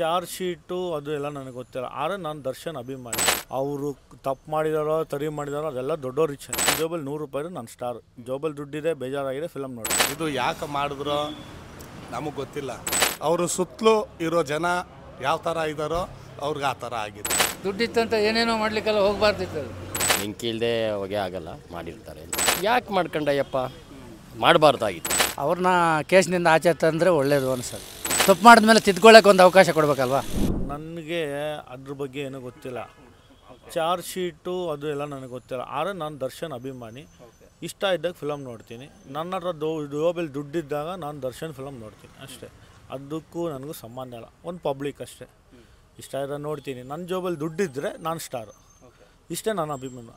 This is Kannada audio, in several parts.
ಚಾರ್ಜ್ ಶೀಟು ಅದು ಎಲ್ಲ ನನಗೆ ಗೊತ್ತಿಲ್ಲ ಆದರೆ ನಾನು ದರ್ಶನ್ ಅಭಿಮಾನಿ ಅವರು ತಪ್ಪು ಮಾಡಿದಾರೋ ತರಿ ಮಾಡಿದಾರೋ ಅದೆಲ್ಲ ದೊಡ್ಡವ್ರ ಇಚ್ಛೆ ಜೋಬಲ್ ನೂರು ರೂಪಾಯಿ ನನ್ನ ಸ್ಟಾರ್ ಜೋಬಲ್ ದುಡ್ಡಿದೆ ಬೇಜಾರಾಗಿದೆ ಫಿಲಮ್ ನೋಡಿ ಇದು ಯಾಕೆ ಮಾಡಿದ್ರು ನಮಗೆ ಗೊತ್ತಿಲ್ಲ ಅವರು ಸುತ್ತಲೂ ಇರೋ ಜನ ಯಾವ ಥರ ಇದ್ದಾರೋ ಅವ್ರಿಗೆ ಆ ಥರ ಆಗಿದೆ ದುಡ್ಡಿತ್ತಂತ ಏನೇನೋ ಮಾಡ್ಲಿಕ್ಕೆಲ್ಲ ಹೋಗಬಾರ್ದಿತ್ತು ನಿಂಕಿಲ್ದೆ ಹೊಗೆ ಆಗಲ್ಲ ಮಾಡಿರ್ತಾರೆ ಯಾಕೆ ಮಾಡ್ಕೊಂಡಯ್ಯಪ್ಪ ಮಾಡಬಾರ್ದಾಗಿತ್ತು ಅವ್ರನ್ನ ಕೇಸ್ನಿಂದ ಆಚೆ ತಂದರೆ ಒಳ್ಳೇದು ಅನ್ಸುತ್ತೆ ತಪ್ಪು ಮಾಡಿದ ಮೇಲೆ ತಿದ್ಕೊಳ್ಳೋಕೆ ಒಂದು ಅವಕಾಶ ಕೊಡಬೇಕಲ್ವಾ ನನಗೆ ಅದ್ರ ಬಗ್ಗೆ ಏನೂ ಗೊತ್ತಿಲ್ಲ ಚಾರ್ಜ್ ಶೀಟು ಅದು ಎಲ್ಲ ನನಗೆ ಗೊತ್ತಿಲ್ಲ ಆದರೆ ನಾನು ದರ್ಶನ್ ಅಭಿಮಾನಿ ಇಷ್ಟ ಇದ್ದಾಗ ಫಿಲಮ್ ನೋಡ್ತೀನಿ ನನ್ನ ಹತ್ರ ದೋ ದುಡ್ಡಿದ್ದಾಗ ನಾನು ದರ್ಶನ್ ಫಿಲಮ್ ನೋಡ್ತೀನಿ ಅಷ್ಟೇ ಅದಕ್ಕೂ ನನಗೂ ಸಂಬಂಧ ಇಲ್ಲ ಒಂದು ಪಬ್ಲಿಕ್ ಅಷ್ಟೇ ಇಷ್ಟ ಇದ್ದಾಗ ನೋಡ್ತೀನಿ ನನ್ನ ಜೋಬಲ್ಲಿ ದುಡ್ಡಿದ್ದರೆ ನಾನು ಸ್ಟಾರು ಇಷ್ಟೇ ನನ್ನ ಅಭಿಮಾನ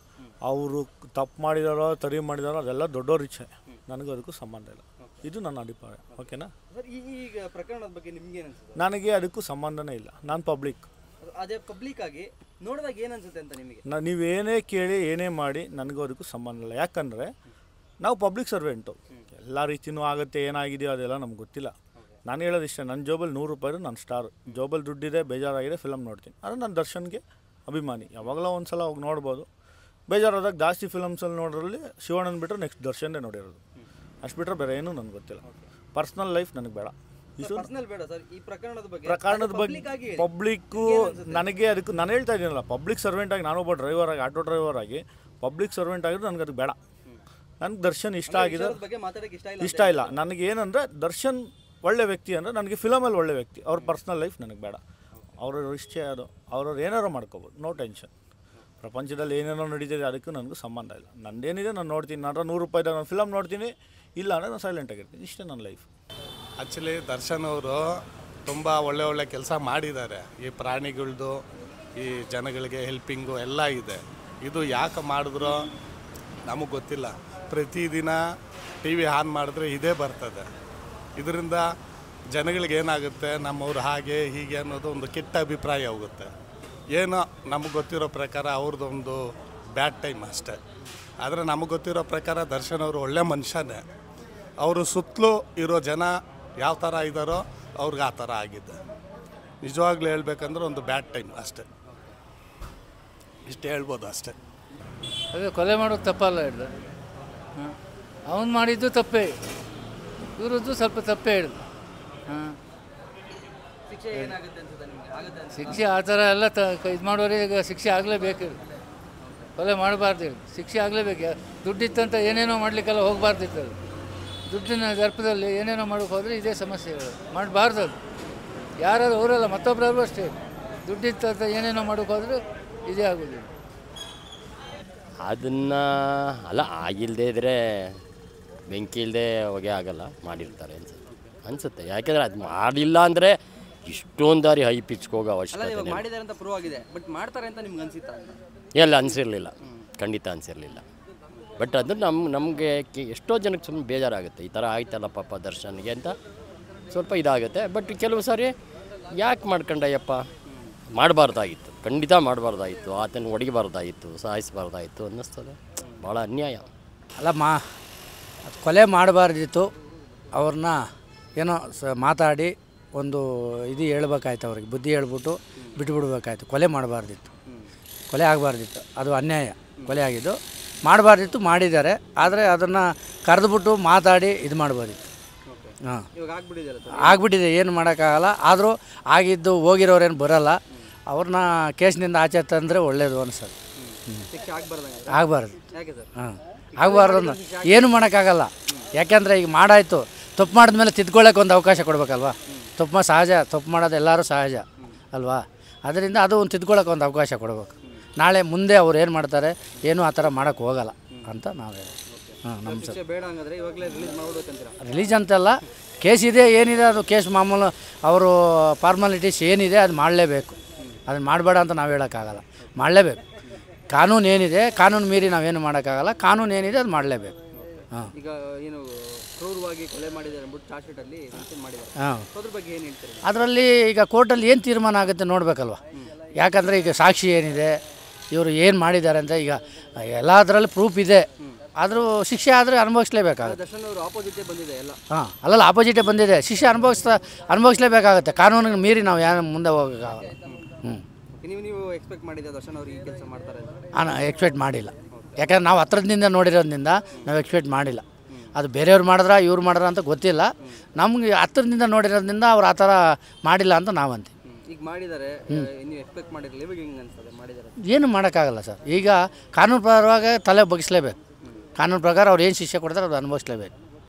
ಅವರು ತಪ್ಪು ಮಾಡಿದಾರೋ ತರಿ ಮಾಡಿದಾರೋ ಅದೆಲ್ಲ ದೊಡ್ಡವ್ರ ಇಚ್ಛೆ ನನಗೂ ಅದಕ್ಕೂ ಸಂಬಂಧ ಇಲ್ಲ ಇದು ನನ್ನ ಅಭಿಪ್ರಾಯ ಓಕೆನಾ ಈಗ ಪ್ರಕರಣದ ಬಗ್ಗೆ ನಿಮ್ಗೆ ನನಗೆ ಅದಕ್ಕೂ ಸಂಬಂಧನೇ ಇಲ್ಲ ನಾನು ಪಬ್ಲಿಕ್ ಅದೇ ಪಬ್ಲಿಕ್ ಆಗಿ ನೋಡಿದಾಗ ಏನನ್ಸುತ್ತೆ ಅಂತ ನಿಮಗೆ ನಾ ನೀವೇನೇ ಕೇಳಿ ಏನೇ ಮಾಡಿ ನನಗೂ ಅದಕ್ಕೂ ಸಂಬಂಧ ಇಲ್ಲ ಯಾಕಂದರೆ ನಾವು ಪಬ್ಲಿಕ್ ಸರ್ವೆಂಟು ಎಲ್ಲ ರೀತಿಯೂ ಆಗುತ್ತೆ ಏನಾಗಿದೆಯೋ ಅದೆಲ್ಲ ನಮ್ಗೆ ಗೊತ್ತಿಲ್ಲ ನಾನು ಹೇಳೋದು ಇಷ್ಟ ನನ್ನ ಜೋಬಲ್ ನೂರು ರೂಪಾಯಿ ನನ್ನ ಸ್ಟಾರ್ ಜೋಬಲ್ ದುಡ್ಡಿದೆ ಬೇಜಾರಾಗಿದೆ ಫಿಲಮ್ ನೋಡ್ತೀನಿ ಆದರೆ ನಾನು ದರ್ಶನ್ಗೆ ಅಭಿಮಾನಿ ಯಾವಾಗಲೂ ಒಂದು ಸಲ ಹೋಗಿ ನೋಡ್ಬೋದು ಬೇಜಾರಾದಾಗ ಜಾಸ್ತಿ ಫಿಲಮ್ಸಲ್ಲಿ ನೋಡ್ರಲ್ಲಿ ಶಿವಣ್ಣನ ಬಿಟ್ಟರೆ ನೆಕ್ಸ್ಟ್ ದರ್ಶನೇ ನೋಡಿರೋದು ಅಷ್ಟು ಬಿಟ್ಟರೆ ಬೇರೆ ಏನೂ ನನಗೆ ಗೊತ್ತಿಲ್ಲ ಪರ್ಸ್ನಲ್ ಲೈಫ್ ನನಗೆ ಬೇಡ ಪ್ರಕರಣದ ಬಗ್ಗೆ ಪಬ್ಲಿಕ್ ನನಗೆ ಅದಕ್ಕೆ ನಾನು ಹೇಳ್ತಾ ಇದ್ದೀನಲ್ಲ ಪಬ್ಲಿಕ್ ಸರ್ವೆಂಟ್ ಆಗಿ ಒಬ್ಬ ಡ್ರೈವರ್ ಆಗಿ ಆಟೋ ಡ್ರೈವರ್ ಆಗಿ ಪಬ್ಲಿಕ್ ಸರ್ವೆಂಟ್ ಆಗಿದ್ರೆ ನನಗೆ ಅದು ಬೇಡ ನನಗೆ ದರ್ಶನ್ ಇಷ್ಟ ಆಗಿದೆ ಇಷ್ಟ ಇಲ್ಲ ನನಗೆ ಏನಂದ್ರೆ ದರ್ಶನ್ ಒಳ್ಳೆ ವ್ಯಕ್ತಿ ಅಂದರೆ ನನಗೆ ಫಿಲಮಲ್ಲಿ ಒಳ್ಳೆ ವ್ಯಕ್ತಿ ಅವ್ರ ಪರ್ಸ್ನಲ್ ಲೈಫ್ ನನಗೆ ಬೇಡ ಅವ್ರವ್ರ ಇಷ್ಟೇ ಅದು ಅವ್ರವ್ರು ಏನಾರು ಮಾಡ್ಕೋಬೋದು ನೋ ಟೆನ್ಷನ್ ಪ್ರಪಂಚದಲ್ಲಿ ಏನೇನೋ ನಡೀತಿದೆ ಅದಕ್ಕೂ ನನಗೂ ಸಂಬಂಧ ಇಲ್ಲ ನಂದೇನಿದೆ ನಾನು ನೋಡ್ತೀನಿ ನಾನು ನೂರು ರೂಪಾಯಿದ ನಾನು ಫಿಲಮ್ ನೋಡ್ತೀನಿ ಇಲ್ಲ ಅಂದರೆ ನಾನು ಸೈಲೆಂಟ್ ಆಗಿರ್ತೀನಿ ಇಷ್ಟೇ ನನ್ನ ಲೈಫ್ ಆ್ಯಕ್ಚುಲಿ ದರ್ಶನ್ ಅವರು ತುಂಬ ಒಳ್ಳೆ ಒಳ್ಳೆ ಕೆಲಸ ಮಾಡಿದ್ದಾರೆ ಈ ಪ್ರಾಣಿಗಳದ್ದು ಈ ಜನಗಳಿಗೆ ಹೆಲ್ಪಿಂಗು ಎಲ್ಲ ಇದೆ ಇದು ಯಾಕೆ ಮಾಡಿದ್ರು ನಮಗೆ ಗೊತ್ತಿಲ್ಲ ಪ್ರತಿದಿನ ಟಿ ವಿ ಆನ್ ಮಾಡಿದ್ರೆ ಇದೇ ಬರ್ತದೆ ಇದರಿಂದ ಜನಗಳಿಗೆ ಏನಾಗುತ್ತೆ ನಮ್ಮವ್ರು ಹಾಗೆ ಹೀಗೆ ಅನ್ನೋದು ಒಂದು ಕೆಟ್ಟ ಅಭಿಪ್ರಾಯ ಹೋಗುತ್ತೆ ಏನೋ ನಮಗೆ ಗೊತ್ತಿರೋ ಪ್ರಕಾರ ಒಂದು ಬ್ಯಾಡ್ ಟೈಮ್ ಅಷ್ಟೇ ಆದರೆ ನಮಗೆ ಗೊತ್ತಿರೋ ಪ್ರಕಾರ ದರ್ಶನ್ ಅವರು ಒಳ್ಳೆ ಮನುಷ್ಯನೇ ಅವರು ಸುತ್ತಲೂ ಇರೋ ಜನ ಯಾವ ಥರ ಇದ್ದಾರೋ ಅವ್ರಿಗೆ ಆ ಥರ ಆಗಿದೆ ನಿಜವಾಗ್ಲೂ ಹೇಳ್ಬೇಕಂದ್ರೆ ಒಂದು ಬ್ಯಾಡ್ ಟೈಮ್ ಅಷ್ಟೆ ಇಷ್ಟು ಹೇಳ್ಬೋದು ಅಷ್ಟೇ ಅದೇ ಕೊಲೆ ಮಾಡೋದು ತಪ್ಪಲ್ಲ ಹ್ಞೂ ಅವನು ಮಾಡಿದ್ದು ತಪ್ಪೇ ಇವ್ರದ್ದು ಸ್ವಲ್ಪ ತಪ್ಪೇ ಹೇಳ್ದು ಹಾಂ ಶಿಕ್ಷೆ ಆ ಥರ ಎಲ್ಲ ತ ಇದು ಮಾಡೋರಿಗೆ ಶಿಕ್ಷೆ ಆಗಲೇಬೇಕು ಕೊಲೆ ಮಾಡಬಾರ್ದು ಶಿಕ್ಷೆ ಆಗಲೇಬೇಕು ದುಡ್ಡಿತ್ತಂತ ಏನೇನೋ ಮಾಡಲಿಕ್ಕೆಲ್ಲ ಹೋಗಬಾರ್ದಿತ್ತು ಅದು ದುಡ್ಡಿನ ದರ್ಪದಲ್ಲಿ ಏನೇನೋ ಮಾಡೋಕ್ಕೆ ಹೋದರೆ ಇದೇ ಸಮಸ್ಯೆ ಮಾಡಬಾರ್ದು ಅದು ಯಾರಾದರೂ ಅವರಲ್ಲ ಮತ್ತೊಬ್ಬರಾದ್ರೂ ಅಷ್ಟೇ ದುಡ್ಡಿತ್ತಂತ ಏನೇನೋ ಮಾಡೋಕ್ಕೆ ಹೋದರೂ ಇದೇ ಆಗೋದಿಲ್ಲ ಅದನ್ನು ಅಲ್ಲ ಆಗಿಲ್ಲದೆ ಇದ್ದರೆ ಬೆಂಕಿ ಇಲ್ಲದೆ ಹೊಗೆ ಆಗಲ್ಲ ಮಾಡಿರ್ತಾರೆ ಅನ್ಸುತ್ತೆ ಅನಿಸುತ್ತೆ ಯಾಕೆಂದರೆ ಅದು ಮಾಡಿಲ್ಲ ಅಂದರೆ ಇಷ್ಟೊಂದು ದಾರಿ ಹೈ ಪಿಚ್ಗೆ ಹೋಗೋ ಅವಶ್ಯಕತೆ ಆಗಿದೆ ಮಾಡ್ತಾರೆ ಅಂತ ಎಲ್ಲ ಅನಿಸಿರ್ಲಿಲ್ಲ ಖಂಡಿತ ಅನಿಸಿರ್ಲಿಲ್ಲ ಬಟ್ ಅದು ನಮ್ಮ ನಮಗೆ ಎಷ್ಟೋ ಜನಕ್ಕೆ ಸುಮ್ಮನೆ ಬೇಜಾರಾಗುತ್ತೆ ಈ ಥರ ಆಯ್ತಲ್ಲ ಪಾಪ ದರ್ಶನ್ಗೆ ಅಂತ ಸ್ವಲ್ಪ ಇದಾಗುತ್ತೆ ಬಟ್ ಕೆಲವು ಸಾರಿ ಯಾಕೆ ಮಾಡ್ಕೊಂಡಯ್ಯಪ್ಪ ಮಾಡಬಾರ್ದಾಗಿತ್ತು ಖಂಡಿತ ಮಾಡಬಾರ್ದಾಯಿತು ಆತನ ಒಡಗಿಬಾರ್ದಾಗಿತ್ತು ಸಹಾಯಿಸಬಾರ್ದಾಗಿತ್ತು ಅನ್ನಿಸ್ತದೆ ಭಾಳ ಅನ್ಯಾಯ ಅಲ್ಲ ಮಾ ಕೊಲೆ ಮಾಡಬಾರ್ದಿತ್ತು ಅವ್ರನ್ನ ಏನೋ ಸ ಮಾತಾಡಿ ಒಂದು ಇದು ಹೇಳ್ಬೇಕಾಯ್ತು ಅವ್ರಿಗೆ ಬುದ್ಧಿ ಹೇಳ್ಬಿಟ್ಟು ಬಿಟ್ಬಿಡ್ಬೇಕಾಯ್ತು ಕೊಲೆ ಮಾಡಬಾರ್ದಿತ್ತು ಕೊಲೆ ಆಗಬಾರ್ದಿತ್ತು ಅದು ಅನ್ಯಾಯ ಕೊಲೆ ಆಗಿದ್ದು ಮಾಡಬಾರ್ದಿತ್ತು ಮಾಡಿದ್ದಾರೆ ಆದರೆ ಅದನ್ನು ಕರೆದುಬಿಟ್ಟು ಮಾತಾಡಿ ಇದು ಮಾಡಬಾರ್ದಿತ್ತು ಹಾಂ ಆಗಿಬಿಟ್ಟಿದೆ ಏನು ಮಾಡೋಕ್ಕಾಗಲ್ಲ ಆದರೂ ಆಗಿದ್ದು ಹೋಗಿರೋರೇನು ಬರೋಲ್ಲ ಅವ್ರನ್ನ ಕೇಸ್ನಿಂದ ಆಚೆ ತಂದರೆ ಒಳ್ಳೇದು ಅನ್ಸೋದು ಆಗಬಾರ್ದು ಹಾಂ ಆಗಬಾರ್ದು ಅಂದ್ರೆ ಏನು ಮಾಡೋಕ್ಕಾಗಲ್ಲ ಯಾಕೆಂದರೆ ಈಗ ಮಾಡಾಯಿತು ತಪ್ಪು ಮಾಡಿದ್ಮೇಲೆ ತಿದ್ಕೊಳ್ಳೋಕೆ ಒಂದು ಅವಕಾಶ ಕೊಡಬೇಕಲ್ವಾ ತಪ್ಪು ಮಾ ಸಹಜ ತಪ್ಪು ಮಾಡೋದು ಎಲ್ಲರೂ ಸಹಜ ಅಲ್ವಾ ಅದರಿಂದ ಅದು ಒಂದು ತಿದ್ಕೊಳ್ಳೋಕೆ ಒಂದು ಅವಕಾಶ ಕೊಡಬೇಕು ನಾಳೆ ಮುಂದೆ ಅವ್ರು ಏನು ಮಾಡ್ತಾರೆ ಏನು ಆ ಥರ ಮಾಡೋಕ್ಕೆ ಹೋಗಲ್ಲ ಅಂತ ನಾವು ಹೇಳಿ ಹಾಂ ನಮ್ಮ ರಿಲೀಸ್ ಅಂತಲ್ಲ ಕೇಸ್ ಇದೆ ಏನಿದೆ ಅದು ಕೇಸ್ ಮಾಮೂಲು ಅವರು ಫಾರ್ಮಾಲಿಟೀಸ್ ಏನಿದೆ ಅದು ಮಾಡಲೇಬೇಕು ಅದನ್ನ ಮಾಡಬೇಡ ಅಂತ ನಾವು ಹೇಳೋಕ್ಕಾಗಲ್ಲ ಮಾಡಲೇಬೇಕು ಕಾನೂನು ಏನಿದೆ ಕಾನೂನು ಮೀರಿ ನಾವೇನು ಮಾಡೋಕ್ಕಾಗಲ್ಲ ಕಾನೂನು ಏನಿದೆ ಅದು ಮಾಡಲೇಬೇಕು ಈಗ ಏನು ಕ್ರೂರವಾಗಿ ಕೊಲೆ ಮಾಡಿದ್ದಾರೆ ಅಂದ್ಬಿಟ್ಟು ಅದ್ರ ಬಗ್ಗೆ ಏನು ಹೇಳ್ತಾರೆ ಅದರಲ್ಲಿ ಈಗ ಕೋರ್ಟಲ್ಲಿ ಏನು ತೀರ್ಮಾನ ಆಗುತ್ತೆ ನೋಡಬೇಕಲ್ವ ಯಾಕಂದರೆ ಈಗ ಸಾಕ್ಷಿ ಏನಿದೆ ಇವರು ಏನು ಮಾಡಿದ್ದಾರೆ ಅಂತ ಈಗ ಎಲ್ಲದರಲ್ಲಿ ಪ್ರೂಫ್ ಇದೆ ಆದರೂ ಶಿಕ್ಷೆ ಆದರೆ ಅನುಭವಿಸಲೇಬೇಕಾಗುತ್ತೆ ದರ್ಶನ್ ಅವರು ಆಪೋಸಿಟೇ ಬಂದಿದೆ ಎಲ್ಲ ಹಾಂ ಅಲ್ಲಲ್ಲ ಆಪೋಸಿಟೇ ಬಂದಿದೆ ಶಿಕ್ಷೆ ಅನುಭವಿಸ್ತಾ ಅನುಭವಿಸಲೇಬೇಕಾಗುತ್ತೆ ಕಾನೂನಿಗೆ ಮೀರಿ ನಾವು ಯಾರು ಮುಂದೆ ಹೋಗಕ್ಕೆ ಹ್ಞೂ ನೀವು ನೀವು ಎಕ್ಸ್ಪೆಕ್ಟ್ ಮಾಡಿದ್ದೆ ದರ್ಶನ್ ಅವರು ಈ ಕೆಲಸ ಮಾಡ್ತಾರೆ ಹಾಂ ಎಕ್ಸ್ಪೆಕ್ಟ್ ಮಾಡಿಲ್ಲ ಯಾಕಂದ್ರೆ ನಾವು ಹತ್ರದಿಂದ ನೋಡಿರೋದ್ರಿಂದ ನಾವು ಎಕ್ಸ್ಪೆಕ್ಟ್ ಮಾಡಿಲ್ಲ ಅದು ಬೇರೆಯವ್ರು ಮಾಡಿದ್ರ ಇವ್ರು ಮಾಡಿದ್ರ ಅಂತ ಗೊತ್ತಿಲ್ಲ ನಮ್ಗೆ ಹತ್ರದಿಂದ ನೋಡಿರೋದ್ರಿಂದ ಅವ್ರು ಆ ಥರ ಮಾಡಿಲ್ಲ ಅಂತ ನಾವು ಅಂತೀವಿ ಈಗ ಮಾಡಿದ್ದಾರೆ ಏನು ಮಾಡೋಕ್ಕಾಗಲ್ಲ ಸರ್ ಈಗ ಕಾನೂನು ಪ್ರಕಾರವಾಗ ತಲೆ ಬಗ್ಗಿಸ್ಲೇಬೇಕು ಕಾನೂನು ಪ್ರಕಾರ ಅವ್ರು ಏನು ಶಿಕ್ಷೆ ಕೊಡ್ತಾರೆ ಅದು ಅನುಭವಿಸ್ಲೇಬೇಕು